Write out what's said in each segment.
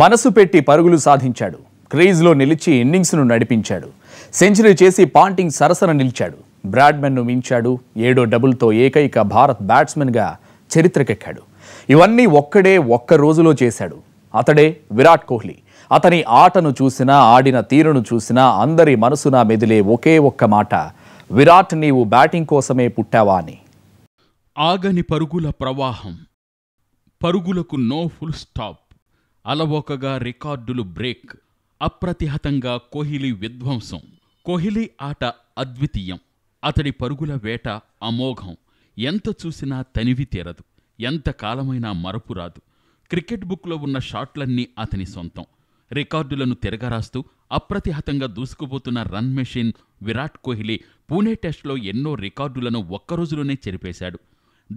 మనసు పెట్టి పరుగులు సాధించాడు క్రీజ్లో నిలిచి ఇన్నింగ్స్ను నడిపించాడు సెంచరీ చేసి పాంటింగ్ సరసన నిలిచాడు బ్రాడ్మెన్ను మించాడు ఏడో డబుల్తో ఏకైక భారత్ బ్యాట్స్మెన్గా చరిత్రకెక్కాడు ఇవన్నీ ఒక్కడే ఒక్క రోజులో చేశాడు అతడే విరాట్ కోహ్లీ అతని ఆటను చూసినా ఆడిన తీరును చూసినా అందరి మనసున మెదిలే ఒకే ఒక్క మాట విరాట్ నీవు బ్యాటింగ్ కోసమే పుట్టావా అని ఆగని పరుగుల ప్రవాహం పరుగులకు నో ఫుల్ స్టాప్ అలవోకగా రికార్డులు బ్రేక్ అప్రతిహతంగా కోహ్లీ విధ్వంసం కోహ్లీ ఆట అద్వితీయం అతడి పరుగుల వేట అమోఘం ఎంత చూసినా తనివి తీరదు ఎంత కాలమైనా మరపు రాదు క్రికెట్ బుక్లో ఉన్న షాట్లన్నీ అతని సొంతం రికార్డులను తిరగరాస్తూ అప్రతిహతంగా దూసుకుపోతున్న రన్ మెషిన్ విరాట్ కోహ్లీ పూణే టెస్ట్లో ఎన్నో రికార్డులను ఒక్కరోజులోనే చెరిపేశాడు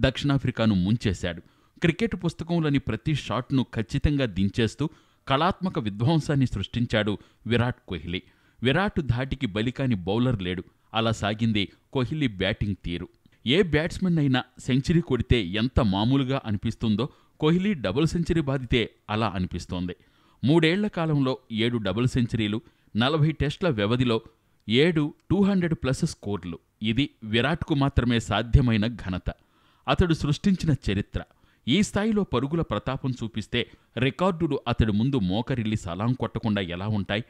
దక్షిణాఫ్రికాను ముంచేశాడు క్రికెట్ పుస్తకంలోని ప్రతి షాట్ను ఖచ్చితంగా దించేస్తూ కళాత్మక విధ్వంసాన్ని సృష్టించాడు విరాట్ కోహ్లీ విరాట్ ధాటికి బలికాని బౌలర్ లేడు అలా సాగింది కోహ్లీ బ్యాటింగ్ తీరు ఏ బ్యాట్స్మెన్ అయినా సెంచరీ కొడితే ఎంత మామూలుగా అనిపిస్తుందో కోహ్లీ డబుల్ సెంచరీ బాధితే అలా అనిపిస్తోంది మూడేళ్ల కాలంలో ఏడు డబుల్ సెంచరీలు నలభై టెస్టుల వ్యవధిలో ఏడు టూ హండ్రెడ్ ప్లస్ స్కోర్లు ఇది విరాట్కు మాత్రమే సాధ్యమైన ఘనత అతడు సృష్టించిన చరిత్ర ఈ స్థాయిలో పరుగుల ప్రతాపం చూపిస్తే రికార్డులు అతడి ముందు మోకరిల్లి సలాం కొట్టకుండా ఎలా ఉంటాయి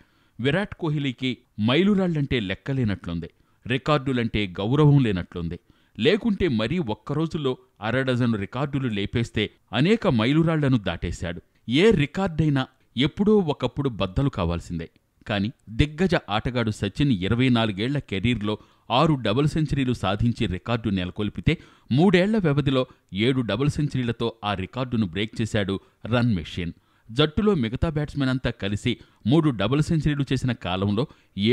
విరాట్ కోహ్లీకి మైలురాళ్లంటే లెక్కలేనట్లుంది రికార్డులంటే గౌరవం లేనట్లుంది లేకుంటే మరీ ఒక్కరోజులో అరడజను రికార్డులు లేపేస్తే అనేక మైలురాళ్లను దాటేశాడు ఏ రికార్డైనా ఎప్పుడో ఒకప్పుడు బద్దలు కావాల్సిందే కాని దిగ్గజ ఆటగాడు సచిన్ ఇరవై నాలుగేళ్ల కెరీర్లో ఆరు డబుల్ సెంచరీలు సాధించి రికార్డు నెలకొల్పితే మూడేళ్ల వ్యవధిలో ఏడు డబుల్ సెంచరీలతో ఆ రికార్డును బ్రేక్ చేశాడు రన్ మెషిన్ జట్టులో మిగతా బ్యాట్స్మెన్ అంతా కలిసి మూడు డబుల్ సెంచరీలు చేసిన కాలంలో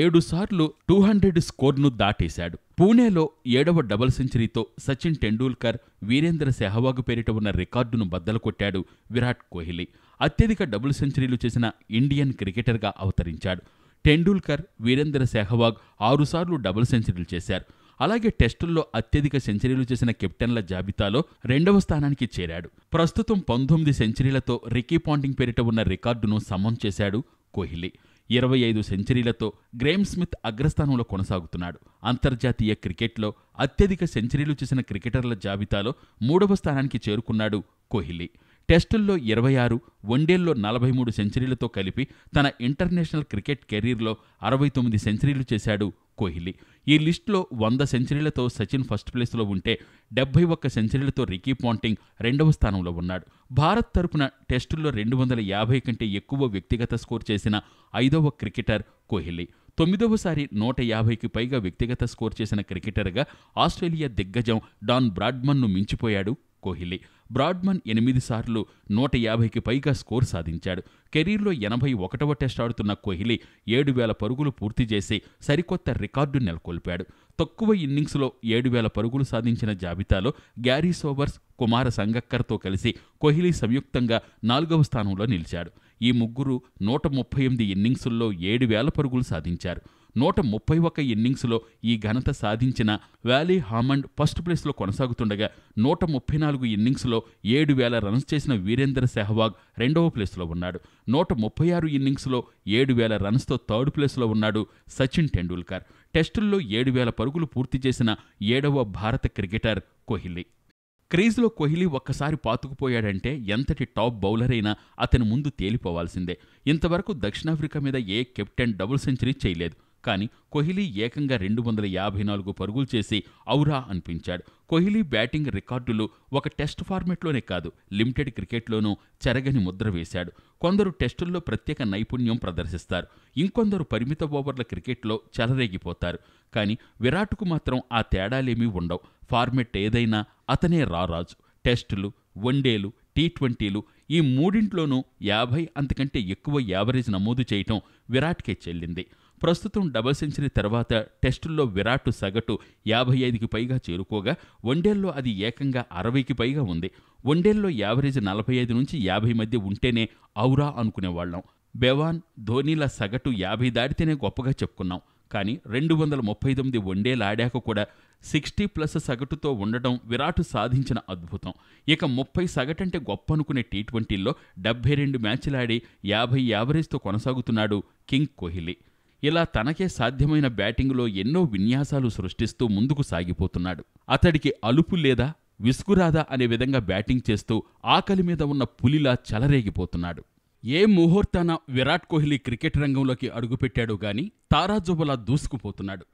ఏడు సార్లు టూ హండ్రెడ్ స్కోర్ను దాటేశాడు పూణేలో ఏడవ డబుల్ సెంచరీతో సచిన్ టెండూల్కర్ వీరేంద్ర సెహవాగ్ పేరిట ఉన్న రికార్డును బద్దలు కొట్టాడు విరాట్ కోహ్లీ అత్యధిక డబుల్ సెంచరీలు చేసిన ఇండియన్ క్రికెటర్గా అవతరించాడు టెండూల్కర్ వీరేంద్ర సెహ్వాగ్ ఆరుసార్లు డబుల్ సెంచరీలు చేశారు అలాగే టెస్టుల్లో అత్యధిక సెంచరీలు చేసిన కెప్టెన్ల జాబితాలో రెండవ స్థానానికి చేరాడు ప్రస్తుతం పంతొమ్మిది సెంచరీలతో రికీ పాంటింగ్ పేరిట ఉన్న రికార్డును సమం చేశాడు కోహ్లీ ఇరవై ఐదు సెంచరీలతో గ్రేమ్ స్మిత్ అగ్రస్థానంలో కొనసాగుతున్నాడు అంతర్జాతీయ క్రికెట్లో అత్యధిక సెంచరీలు చేసిన క్రికెటర్ల జాబితాలో మూడవ స్థానానికి చేరుకున్నాడు కోహ్లీ టెస్టుల్లో ఇరవై ఆరు వన్డేల్లో నలభై మూడు సెంచరీలతో కలిపి తన ఇంటర్నేషనల్ క్రికెట్ కెరీర్లో అరవై తొమ్మిది సెంచరీలు చేశాడు కోహ్లీ ఈ లిస్టులో వంద సెంచరీలతో సచిన్ ఫస్ట్ ప్లేస్లో ఉంటే డెబ్బై ఒక్క సెంచరీలతో రికీ పాంటింగ్ రెండవ స్థానంలో ఉన్నాడు భారత్ తరపున టెస్టుల్లో రెండు వందల యాభై కంటే ఎక్కువ వ్యక్తిగత స్కోర్ చేసిన ఐదవ క్రికెటర్ కోహ్లీ తొమ్మిదవసారి నూట యాభైకి పైగా వ్యక్తిగత స్కోర్ చేసిన క్రికెటర్గా ఆస్ట్రేలియా దిగ్గజం డాన్ బ్రాడ్మన్ను మించిపోయాడు కోహ్లీ బ్రాడ్మన్ ఎనిమిది సార్లు నూట యాభైకి పైగా స్కోర్ సాధించాడు కెరీర్లో ఎనభై ఒకటవ టెస్ట్ ఆడుతున్న కోహ్లీ ఏడు వేల పరుగులు పూర్తి చేసి సరికొత్త రికార్డు నెలకొల్పాడు తక్కువ ఇన్నింగ్స్లో ఏడు వేల పరుగులు సాధించిన జాబితాలో గ్యారీ సోబర్స్ కుమార సంగక్కర్తో కలిసి కోహ్లీ సంయుక్తంగా నాలుగవ స్థానంలో నిలిచాడు ఈ ముగ్గురు నూట ముప్పై ఎనిమిది ఇన్నింగ్సుల్లో ఏడు వేల పరుగులు సాధించారు నూట ముప్పై ఒక్క ఇన్నింగ్స్లో ఈ ఘనత సాధించిన వ్యాలీ హామండ్ ఫస్ట్ ప్లేస్లో కొనసాగుతుండగా నూట ముప్పై నాలుగు ఇన్నింగ్స్లో ఏడు వేల రన్స్ చేసిన వీరేందర్ సెహ్వాగ్ రెండవ ప్లేస్లో ఉన్నాడు నూట ముప్పై ఆరు ఇన్నింగ్స్లో ఏడు వేల రన్స్తో థర్డ్ ప్లేస్లో ఉన్నాడు సచిన్ టెండూల్కర్ టెస్టుల్లో ఏడు వేల పరుగులు పూర్తి చేసిన ఏడవ భారత క్రికెటర్ కోహ్లీ క్రీజ్లో కోహ్లీ ఒక్కసారి పాతుకుపోయాడంటే ఎంతటి టాప్ బౌలర్ అయినా అతని ముందు తేలిపోవాల్సిందే ఇంతవరకు దక్షిణాఫ్రికా మీద ఏ కెప్టెన్ డబుల్ సెంచరీ చేయలేదు కానీ కోహ్లీ ఏకంగా రెండు వందల యాభై నాలుగు పరుగులు చేసి ఔరా అనిపించాడు కోహ్లీ బ్యాటింగ్ రికార్డులు ఒక టెస్ట్ ఫార్మెట్లోనే కాదు లిమిటెడ్ క్రికెట్లోనూ చెరగని ముద్ర వేశాడు కొందరు టెస్టుల్లో ప్రత్యేక నైపుణ్యం ప్రదర్శిస్తారు ఇంకొందరు పరిమిత ఓవర్ల క్రికెట్లో చెలరేగిపోతారు కానీ విరాట్కు మాత్రం ఆ తేడాలేమీ ఉండవు ఫార్మెట్ ఏదైనా అతనే రారాజు టెస్టులు వన్డేలు టీ ట్వంటీలు ఈ మూడింట్లోనూ యాభై అంతకంటే ఎక్కువ యావరేజ్ నమోదు చేయటం విరాట్కే చెల్లింది ప్రస్తుతం డబుల్ సెంచరీ తర్వాత టెస్టుల్లో విరాట్ సగటు యాభై ఐదుకి పైగా చేరుకోగా వన్డేల్లో అది ఏకంగా అరవైకి పైగా ఉంది వన్డేల్లో యావరేజ్ నలభై ఐదు నుంచి యాభై మధ్య ఉంటేనే ఔరా అనుకునేవాళ్లం బెవాన్ ధోనీల సగటు యాభై దాటితేనే గొప్పగా చెప్పుకున్నాం కానీ రెండు వందల ముప్పై తొమ్మిది వన్డేలు ఆడాక కూడా సిక్స్టీ ప్లస్ సగటుతో ఉండడం విరాట్ సాధించిన అద్భుతం ఇక ముప్పై సగటంటే గొప్ప అనుకునే టీ ట్వంటీల్లో డెబ్బై రెండు మ్యాచ్లు ఆడి యాభై యావరేజ్తో కొనసాగుతున్నాడు కింగ్ కోహ్లీ ఇలా తనకే సాధ్యమైన బ్యాటింగులో ఎన్నో విన్యాసాలు సృష్టిస్తూ ముందుకు సాగిపోతున్నాడు అతడికి అలుపు లేదా విసుగురాదా అనే విధంగా బ్యాటింగ్ చేస్తూ ఆకలి మీద ఉన్న పులిలా చలరేగిపోతున్నాడు ఏ ముహూర్తాన విరాట్ కోహ్లీ క్రికెట్ రంగంలోకి అడుగుపెట్టాడు గాని తారాజుబలా దూసుకుపోతున్నాడు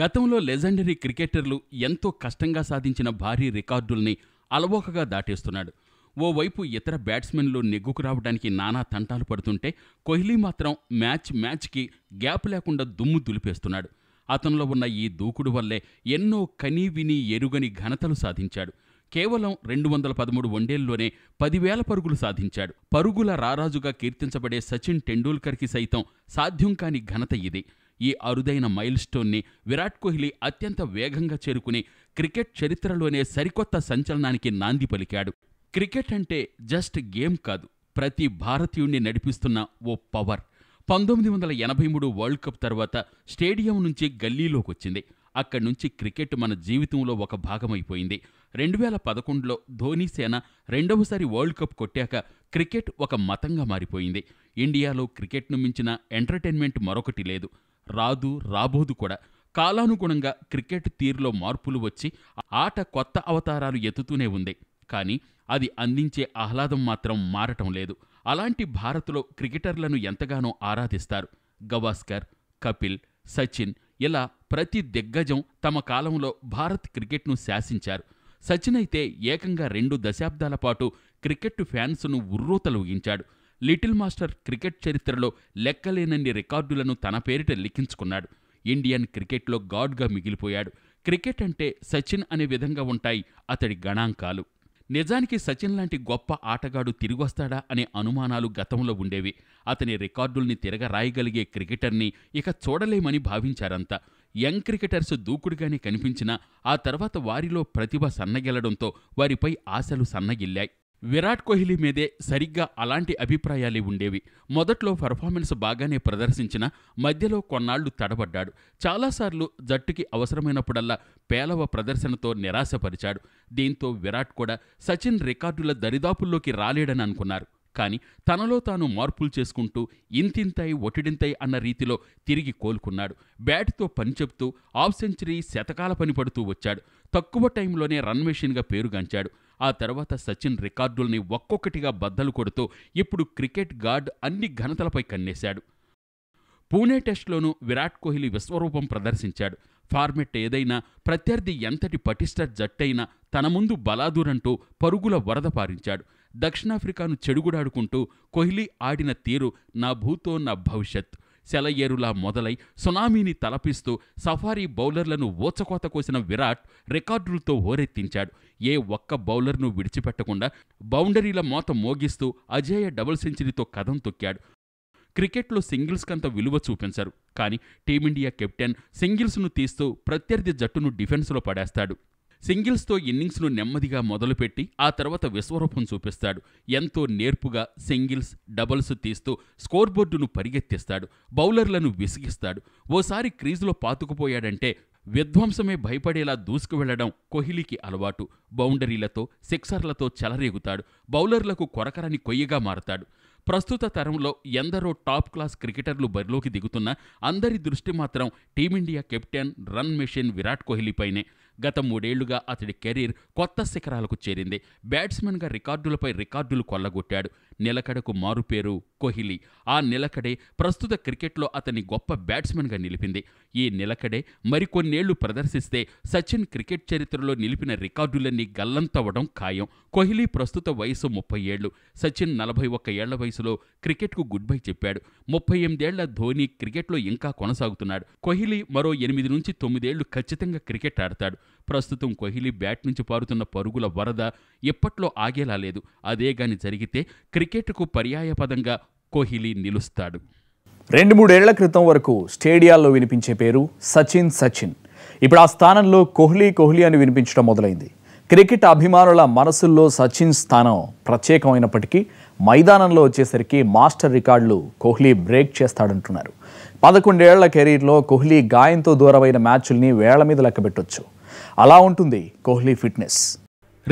గతంలో లెజెండరీ క్రికెటర్లు ఎంతో కష్టంగా సాధించిన భారీ రికార్డుల్ని అలవోకగా దాటేస్తున్నాడు ఓవైపు ఇతర బ్యాట్స్మెన్లు నెగ్గుకు రావడానికి నానా తంటాలు పడుతుంటే కోహ్లీ మాత్రం మ్యాచ్ మ్యాచ్కి గ్యాప్ లేకుండా దుమ్ము దులిపేస్తున్నాడు అతనిలో ఉన్న ఈ దూకుడు వల్లే ఎన్నో కనీ విని ఎరుగని ఘనతలు సాధించాడు కేవలం రెండు వందల పదమూడు వన్డేల్లోనే పదివేల పరుగులు సాధించాడు పరుగుల రారాజుగా కీర్తించబడే సచిన్ టెండూల్కర్కి సైతం సాధ్యం కాని ఘనత ఇది ఈ అరుదైన మైల్ స్టోన్ని విరాట్ కోహ్లీ అత్యంత వేగంగా చేరుకుని క్రికెట్ చరిత్రలోనే సరికొత్త సంచలనానికి నాంది పలికాడు క్రికెట్ అంటే జస్ట్ గేమ్ కాదు ప్రతి భారతీయుణ్ణి నడిపిస్తున్న ఓ పవర్ పంతొమ్మిది వందల ఎనభై మూడు వరల్డ్ కప్ తర్వాత స్టేడియం నుంచి గల్లీలోకి వచ్చింది అక్కడి నుంచి క్రికెట్ మన జీవితంలో ఒక భాగమైపోయింది రెండు వేల పదకొండులో ధోనీ సేన రెండవసారి వరల్డ్ కప్ కొట్టాక క్రికెట్ ఒక మతంగా మారిపోయింది ఇండియాలో క్రికెట్ను మించిన ఎంటర్టైన్మెంట్ మరొకటి లేదు రాదు రాబోదు కూడా కాలానుగుణంగా క్రికెట్ తీరులో మార్పులు వచ్చి ఆట కొత్త అవతారాలు ఎత్తుతూనే ఉంది కానీ అది అందించే ఆహ్లాదం మాత్రం మారటం లేదు అలాంటి భారత్లో క్రికెటర్లను ఎంతగానో ఆరాధిస్తారు గవాస్కర్ కపిల్ సచిన్ ఇలా ప్రతి దిగ్గజం తమ కాలంలో భారత్ క్రికెట్ను శాసించారు సచిన్ అయితే ఏకంగా రెండు దశాబ్దాల పాటు క్రికెట్ ఫ్యాన్స్ను ఉర్రూతలూగించాడు లిటిల్ మాస్టర్ క్రికెట్ చరిత్రలో లెక్కలేనన్ని రికార్డులను తన పేరిట లిఖించుకున్నాడు ఇండియన్ క్రికెట్లో గాడ్గా మిగిలిపోయాడు క్రికెట్ అంటే సచిన్ అనే విధంగా ఉంటాయి అతడి గణాంకాలు నిజానికి సచిన్ లాంటి గొప్ప ఆటగాడు తిరిగొస్తాడా అనే అనుమానాలు గతంలో ఉండేవి అతని రికార్డుల్ని తిరగరాయగలిగే క్రికెటర్ని ఇక చూడలేమని భావించారంతా యంగ్ క్రికెటర్స్ దూకుడుగానే కనిపించినా ఆ తర్వాత వారిలో ప్రతిభ సన్నగిల్లడంతో వారిపై ఆశలు సన్నగిల్లాయి విరాట్ కోహ్లీ మీదే సరిగ్గా అలాంటి అభిప్రాయాలే ఉండేవి మొదట్లో పర్ఫార్మెన్స్ బాగానే ప్రదర్శించిన మధ్యలో కొన్నాళ్లు తడబడ్డాడు చాలాసార్లు జట్టుకి అవసరమైనప్పుడల్లా పేలవ ప్రదర్శనతో నిరాశపరిచాడు దీంతో విరాట్ కూడా సచిన్ రికార్డుల దరిదాపుల్లోకి రాలేడని అనుకున్నారు కానీ తనలో తాను మార్పులు చేసుకుంటూ ఇంతింతై ఒటిడింతై అన్న రీతిలో తిరిగి కోలుకున్నాడు బ్యాట్తో పని చెప్తూ హాఫ్ సెంచరీ శతకాల పని పడుతూ వచ్చాడు తక్కువ టైంలోనే రన్ మెషిన్గా పేరుగాంచాడు ఆ తర్వాత సచిన్ రికార్డుల్ని ఒక్కొక్కటిగా బద్దలు కొడుతూ ఇప్పుడు క్రికెట్ గాడ్ అన్ని ఘనతలపై కన్నేశాడు పూణే టెస్ట్లోనూ విరాట్ కోహ్లీ విశ్వరూపం ప్రదర్శించాడు ఫార్మెట్ ఏదైనా ప్రత్యర్థి ఎంతటి పటిష్ట జట్టైనా తన ముందు బలాదూరంటూ పరుగుల వరద పారించాడు దక్షిణాఫ్రికాను చెడుగుడాడుకుంటూ కోహ్లీ ఆడిన తీరు నా భూతో నా భవిష్యత్ సెలయేరులా మొదలై సునామీని తలపిస్తూ సఫారీ బౌలర్లను ఓచకోత కోసిన విరాట్ రికార్డులతో హోరెత్తించాడు ఏ ఒక్క బౌలర్ను విడిచిపెట్టకుండా బౌండరీల మోత మోగిస్తూ అజేయ డబుల్ సెంచరీతో కథం తొక్కాడు క్రికెట్లో సింగిల్స్ కంత విలువ చూపించరు కానీ టీమిండియా కెప్టెన్ సింగిల్స్ను తీస్తూ ప్రత్యర్థి జట్టును డిఫెన్స్లో పడేస్తాడు సింగిల్స్తో ఇన్నింగ్స్ను నెమ్మదిగా మొదలుపెట్టి ఆ తర్వాత విశ్వరూపం చూపిస్తాడు ఎంతో నేర్పుగా సింగిల్స్ డబుల్స్ తీస్తూ స్కోర్ బోర్డును పరిగెత్తిస్తాడు బౌలర్లను విసిగిస్తాడు ఓసారి క్రీజులో పాతుకుపోయాడంటే విధ్వంసమే భయపడేలా దూసుకువెళ్లడం కోహ్లీకి అలవాటు బౌండరీలతో సిక్సర్లతో చెలరేగుతాడు బౌలర్లకు కొరకరని కొయ్యగా మారతాడు ప్రస్తుత తరంలో ఎందరో టాప్ క్లాస్ క్రికెటర్లు బరిలోకి దిగుతున్నా అందరి దృష్టి మాత్రం Team India captain run machine Virat కోహ్లీపైనే గత మూడేళ్లుగా అతడి కెరీర్ కొత్త శిఖరాలకు చేరింది బ్యాట్స్మెన్గా రికార్డులపై రికార్డులు కొల్లగొట్టాడు నిలకడకు మారుపేరు కోహ్లీ ఆ నిలకడే ప్రస్తుత క్రికెట్లో అతన్ని గొప్ప బ్యాట్స్మెన్గా నిలిపింది ఈ నిలకడే మరికొన్నేళ్లు ప్రదర్శిస్తే సచిన్ క్రికెట్ చరిత్రలో నిలిపిన రికార్డులన్నీ గల్లంతవడం ఖాయం కోహ్లీ ప్రస్తుత వయసు ముప్పై ఏళ్లు సచిన్ నలభై ఒక్క ఏళ్ల వయసులో క్రికెట్కు గుడ్ బై చెప్పాడు ముప్పై ఎనిమిదేళ్ల ధోని క్రికెట్లో ఇంకా కొనసాగుతున్నాడు కోహ్లీ మరో ఎనిమిది నుంచి తొమ్మిదేళ్లు ఖచ్చితంగా క్రికెట్ ఆడతాడు ప్రస్తుతం కోహ్లీ బ్యాట్ నుంచి పారుతున్న పరుగుల వరద ఎప్పట్లో ఆగేలా లేదు అదే గాని జరిగితే క్రికెట్కు పర్యాయపదంగా కోహ్లీ నిలుస్తాడు రెండు మూడేళ్ల క్రితం వరకు స్టేడియాల్లో వినిపించే పేరు సచిన్ సచిన్ ఇప్పుడు ఆ స్థానంలో కోహ్లీ కోహ్లీ అని వినిపించడం మొదలైంది క్రికెట్ అభిమానుల మనసుల్లో సచిన్ స్థానం ప్రత్యేకమైనప్పటికీ మైదానంలో వచ్చేసరికి మాస్టర్ రికార్డులు కోహ్లీ బ్రేక్ చేస్తాడంటున్నారు పదకొండేళ్ల కెరీర్లో కోహ్లీ గాయంతో దూరమైన మ్యాచ్ల్ని వేళ్ల మీద లెక్కబెట్టొచ్చు అలా ఉంటుంది కోహ్లీ ఫిట్నెస్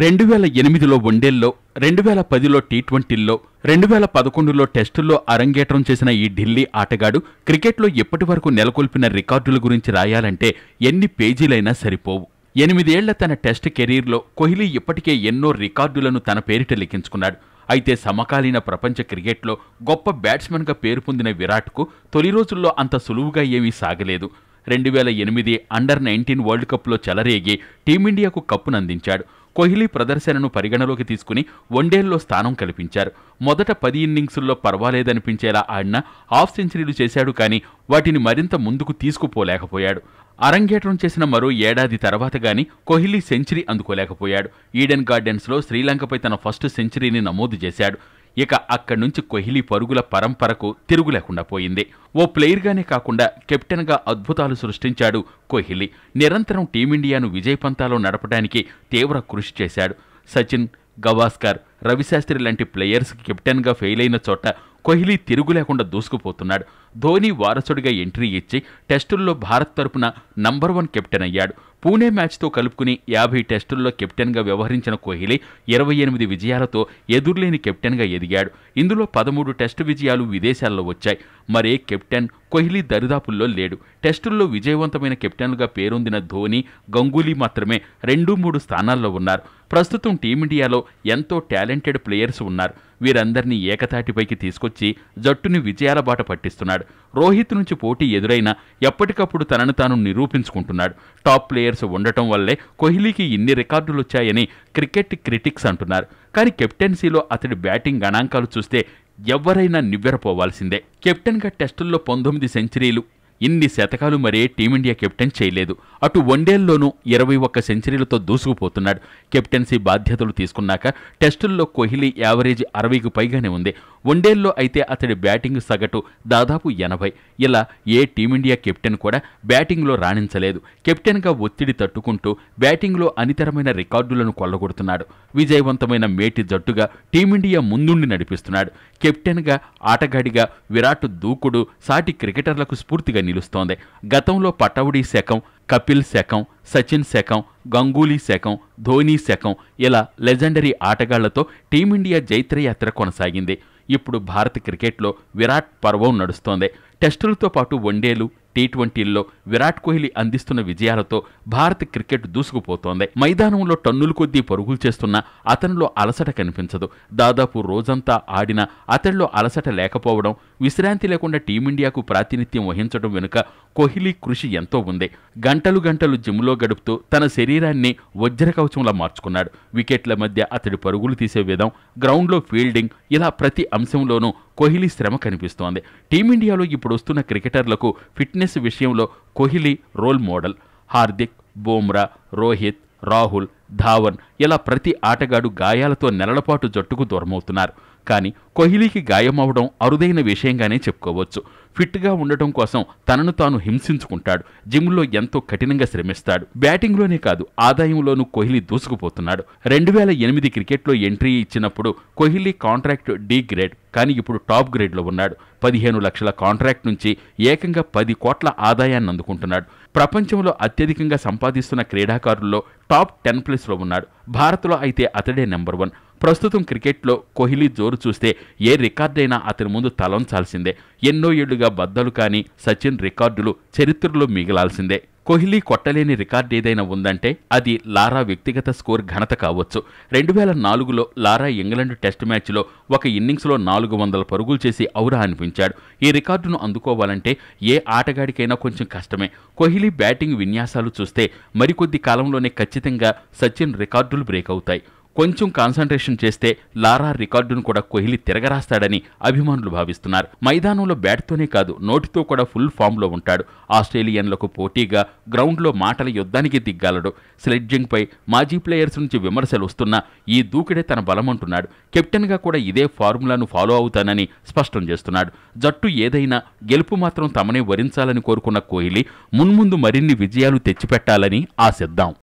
రెండు వేల ఎనిమిదిలో వన్డేల్లో రెండు వేల పదిలో టీ ట్వంటీల్లో రెండు వేల పదకొండులో టెస్టుల్లో అరంగేట్రం చేసిన ఈ ఢిల్లీ ఆటగాడు క్రికెట్లో ఇప్పటి వరకు నెలకొల్పిన రికార్డుల గురించి రాయాలంటే ఎన్ని పేజీలైనా సరిపోవు ఎనిమిదేళ్ల తన టెస్ట్ కెరీర్లో కోహ్లీ ఇప్పటికే ఎన్నో రికార్డులను తన పేరిట లిఖించుకున్నాడు అయితే సమకాలీన ప్రపంచ క్రికెట్లో గొప్ప బ్యాట్స్మెన్గా పేరు పొందిన విరాట్కు తొలి రోజుల్లో అంత సులువుగా ఏమీ సాగలేదు రెండు వేల ఎనిమిది అండర్ నైన్టీన్ వరల్డ్ కప్లో చెలరేగి టీమిండియాకు కప్పునందించాడు కోహ్లీ ప్రదర్శనను పరిగణలోకి తీసుకుని వన్డేల్లో స్థానం కల్పించారు మొదట పది ఇన్నింగ్సుల్లో పర్వాలేదనిపించేలా ఆడిన హాఫ్ సెంచరీలు చేశాడు కానీ వాటిని మరింత ముందుకు తీసుకుపోలేకపోయాడు అరంగేట్రం చేసిన మరో ఏడాది తర్వాత గాని కోహ్లీ సెంచరీ అందుకోలేకపోయాడు ఈడెన్ గార్డెన్స్లో శ్రీలంకపై తన ఫస్ట్ సెంచరీని నమోదు చేశాడు ఇక అక్కడి నుంచి కొహ్లీ పరుగుల పరంపరకు తిరుగు లేకుండా పోయింది ఓ ప్లేయర్గానే కాకుండా కెప్టెన్గా అద్భుతాలు సృష్టించాడు కోహ్లీ నిరంతరం టీమిండియాను విజయ పంతాలో నడపడానికి తీవ్ర కృషి చేశాడు సచిన్ గవాస్కర్ రవిశాస్త్రి లాంటి ప్లేయర్స్ కెప్టెన్గా ఫెయిల్ అయిన చోట కోహ్లీ తిరుగులేకుండా దూసుకుపోతున్నాడు ధోని వారసుడిగా ఎంట్రీ ఇచ్చి టెస్టుల్లో భారత్ తరపున నంబర్ వన్ కెప్టెన్ అయ్యాడు పూణే మ్యాచ్తో కలుపుకుని యాభై టెస్టుల్లో కెప్టెన్గా వ్యవహరించిన కోహ్లీ ఇరవై ఎనిమిది విజయాలతో ఎదుర్లేని కెప్టెన్గా ఎదిగాడు ఇందులో పదమూడు టెస్టు విజయాలు విదేశాల్లో వచ్చాయి మరే కెప్టెన్ కోహ్లీ దరిదాపుల్లో లేడు టెస్టుల్లో విజయవంతమైన కెప్టెన్లుగా పేరొందిన ధోని గంగూలీ మాత్రమే రెండు మూడు స్థానాల్లో ఉన్నారు ప్రస్తుతం టీమిండియాలో ఎంతో టాలెంటెడ్ ప్లేయర్స్ ఉన్నారు వీరందరినీ ఏకతాటిపైకి తీసుకొచ్చి జట్టుని విజయాల బాట పట్టిస్తున్నాడు చేస్తున్నాడు రోహిత్ నుంచి పోటీ ఎదురైనా ఎప్పటికప్పుడు తనను తాను నిరూపించుకుంటున్నాడు టాప్ ప్లేయర్స్ ఉండటం వల్లే కోహ్లీకి ఇన్ని రికార్డులు వచ్చాయని క్రికెట్ క్రిటిక్స్ అంటున్నారు కానీ కెప్టెన్సీలో అతడి బ్యాటింగ్ గణాంకాలు చూస్తే ఎవరైనా నివ్వెరపోవాల్సిందే కెప్టెన్గా టెస్టుల్లో పంతొమ్మిది సెంచరీలు ఇన్ని శతకాలు మరే టీమిండియా కెప్టెన్ చేయలేదు అటు వన్డేల్లోనూ ఇరవై ఒక్క సెంచరీలతో దూసుకుపోతున్నాడు కెప్టెన్సీ బాధ్యతలు తీసుకున్నాక టెస్టుల్లో కోహ్లీ యావరేజ్ అరవైకి పైగానే ఉంది వన్డేల్లో అయితే అతడి బ్యాటింగ్ సగటు దాదాపు ఎనభై ఇలా ఏ టీమిండియా కెప్టెన్ కూడా బ్యాటింగ్లో రాణించలేదు కెప్టెన్గా ఒత్తిడి తట్టుకుంటూ బ్యాటింగ్లో అనితరమైన రికార్డులను కొల్లగొడుతున్నాడు విజయవంతమైన మేటి జట్టుగా టీమిండియా ముందుండి నడిపిస్తున్నాడు కెప్టెన్గా ఆటగాడిగా విరాట్ దూకుడు సాటి క్రికెటర్లకు స్ఫూర్తిగా నిలుస్తోంది గతంలో పటౌడీ శకం కపిల్ శకం సచిన్ శకం గంగూలీ శకం ధోనీ శకం ఇలా లెజెండరీ ఆటగాళ్లతో టీమిండియా జైత్రయాత్ర కొనసాగింది ఇప్పుడు భారత క్రికెట్లో విరాట్ పర్వం నడుస్తోంది టెస్టులతో పాటు వన్డేలు టీ ట్వంటీల్లో విరాట్ కోహ్లీ అందిస్తున్న విజయాలతో భారత క్రికెట్ దూసుకుపోతోంది మైదానంలో టన్నుల కొద్దీ పరుగులు చేస్తున్న అతనిలో అలసట కనిపించదు దాదాపు రోజంతా ఆడిన అతనిలో అలసట లేకపోవడం విశ్రాంతి లేకుండా టీమిండియాకు ప్రాతినిధ్యం వహించడం వెనుక కోహ్లీ కృషి ఎంతో ఉంది గంటలు గంటలు జిమ్లో గడుపుతూ తన శరీరాన్ని వజ్రకవచంలా మార్చుకున్నాడు వికెట్ల మధ్య అతడి పరుగులు తీసే విధం గ్రౌండ్లో ఫీల్డింగ్ ఇలా ప్రతి అంశంలోనూ కోహ్లీ శ్రమ కనిపిస్తోంది టీమిండియాలో ఇప్పుడు వస్తున్న క్రికెటర్లకు ఫిట్నెస్ విషయంలో కోహ్లీ రోల్ మోడల్ హార్దిక్ బూమ్రా రోహిత్ రాహుల్ ధావన్ ఇలా ప్రతి ఆటగాడు గాయాలతో నెలలపాటు జట్టుకు దూరమవుతున్నారు కానీ కోహ్లీకి గాయమవడం అరుదైన విషయంగానే చెప్పుకోవచ్చు ఫిట్గా ఉండటం కోసం తనను తాను హింసించుకుంటాడు జిమ్లో ఎంతో కఠినంగా శ్రమిస్తాడు బ్యాటింగ్లోనే కాదు ఆదాయంలోనూ కోహ్లీ దూసుకుపోతున్నాడు రెండు వేల ఎనిమిది క్రికెట్లో ఎంట్రీ ఇచ్చినప్పుడు కోహ్లీ కాంట్రాక్ట్ డి గ్రేడ్ కానీ ఇప్పుడు టాప్ గ్రేడ్లో ఉన్నాడు పదిహేను లక్షల కాంట్రాక్ట్ నుంచి ఏకంగా పది కోట్ల ఆదాయాన్ని అందుకుంటున్నాడు ప్రపంచంలో అత్యధికంగా సంపాదిస్తున్న క్రీడాకారుల్లో టాప్ టెన్ ప్లేస్లో ఉన్నాడు భారత్లో అయితే అతడే నెంబర్ వన్ ప్రస్తుతం క్రికెట్లో కోహ్లీ జోరు చూస్తే ఏ రికార్డైనా అతని ముందు తలంచాల్సిందే ఎన్నో ఏళ్లుగా బద్దలు కానీ సచిన్ రికార్డులు చరిత్రలో మిగిలాల్సిందే కోహ్లీ కొట్టలేని రికార్డ్ ఏదైనా ఉందంటే అది లారా వ్యక్తిగత స్కోర్ ఘనత కావచ్చు రెండు వేల నాలుగులో లారా ఇంగ్లాండ్ టెస్ట్ మ్యాచ్లో ఒక ఇన్నింగ్స్లో నాలుగు వందల పరుగులు చేసి ఔరా అనిపించాడు ఈ రికార్డును అందుకోవాలంటే ఏ ఆటగాడికైనా కొంచెం కష్టమే కోహ్లీ బ్యాటింగ్ విన్యాసాలు చూస్తే మరికొద్ది కాలంలోనే ఖచ్చితంగా సచిన్ రికార్డులు బ్రేక్ అవుతాయి కొంచెం కాన్సన్ట్రేషన్ చేస్తే లారా రికార్డును కూడా కోహ్లీ తిరగరాస్తాడని అభిమానులు భావిస్తున్నారు మైదానంలో బ్యాట్తోనే కాదు నోటితో కూడా ఫుల్ ఫామ్లో ఉంటాడు ఆస్ట్రేలియన్లకు పోటీగా గ్రౌండ్లో మాటల యుద్ధానికి దిగ్గాలడు స్లెడ్జింగ్పై మాజీ ప్లేయర్స్ నుంచి విమర్శలు వస్తున్నా ఈ దూకిడే తన బలమంటున్నాడు కెప్టెన్గా కూడా ఇదే ఫార్ములాను ఫాలో అవుతానని స్పష్టం చేస్తున్నాడు జట్టు ఏదైనా గెలుపు మాత్రం తమనే వరించాలని కోరుకున్న కోహ్లీ మున్ముందు మరిన్ని విజయాలు తెచ్చిపెట్టాలని ఆశిద్దాం